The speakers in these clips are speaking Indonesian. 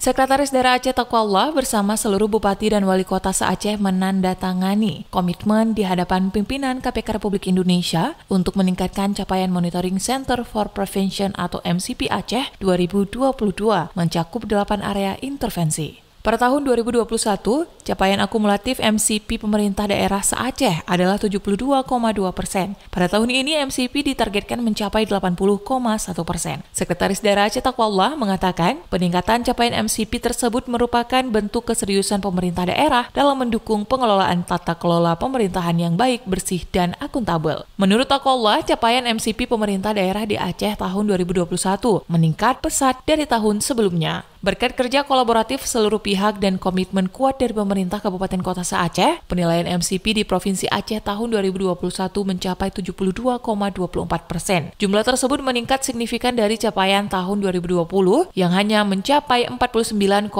Sekretaris Daerah Aceh Takwallah bersama seluruh bupati dan wali kota se-Aceh menandatangani komitmen di hadapan pimpinan KPK Republik Indonesia untuk meningkatkan capaian Monitoring Center for Prevention atau MCP Aceh 2022 mencakup delapan area intervensi. Pada tahun 2021, capaian akumulatif MCP pemerintah daerah se-Aceh adalah 72,2 persen. Pada tahun ini, MCP ditargetkan mencapai 80,1 persen. Sekretaris Daerah Aceh Takwallah mengatakan, peningkatan capaian MCP tersebut merupakan bentuk keseriusan pemerintah daerah dalam mendukung pengelolaan tata kelola pemerintahan yang baik, bersih, dan akuntabel. Menurut Takwallah, capaian MCP pemerintah daerah di Aceh tahun 2021 meningkat pesat dari tahun sebelumnya. Berkat kerja kolaboratif seluruh pihak dan komitmen kuat dari pemerintah Kabupaten Kota Aceh, penilaian MCP di Provinsi Aceh tahun 2021 mencapai 72,24 persen. Jumlah tersebut meningkat signifikan dari capaian tahun 2020 yang hanya mencapai 49,92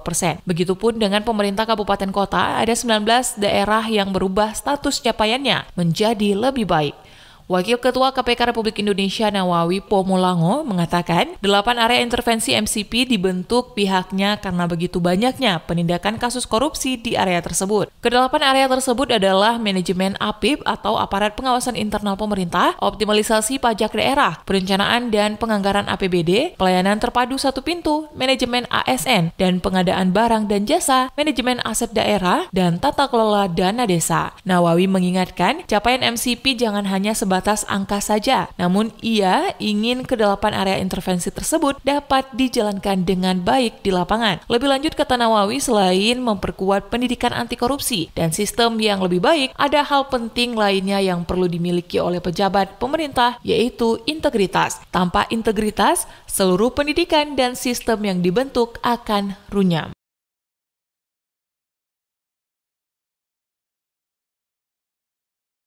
persen. Begitupun dengan pemerintah Kabupaten Kota, ada 19 daerah yang berubah status capaiannya menjadi lebih baik. Wakil Ketua KPK Republik Indonesia Nawawi Pomulango mengatakan, delapan area intervensi MCP dibentuk pihaknya karena begitu banyaknya penindakan kasus korupsi di area tersebut. Kedelapan area tersebut adalah manajemen APIP atau aparat pengawasan internal pemerintah, optimalisasi pajak daerah, perencanaan dan penganggaran APBD, pelayanan terpadu satu pintu, manajemen ASN, dan pengadaan barang dan jasa, manajemen aset daerah, dan tata kelola dana desa. Nawawi mengingatkan, capaian MCP jangan hanya sebagai sebatas angka saja. Namun ia ingin kedelapan area intervensi tersebut dapat dijalankan dengan baik di lapangan. Lebih lanjut kata Nawawi selain memperkuat pendidikan anti korupsi dan sistem yang lebih baik, ada hal penting lainnya yang perlu dimiliki oleh pejabat pemerintah yaitu integritas. Tanpa integritas, seluruh pendidikan dan sistem yang dibentuk akan runyam.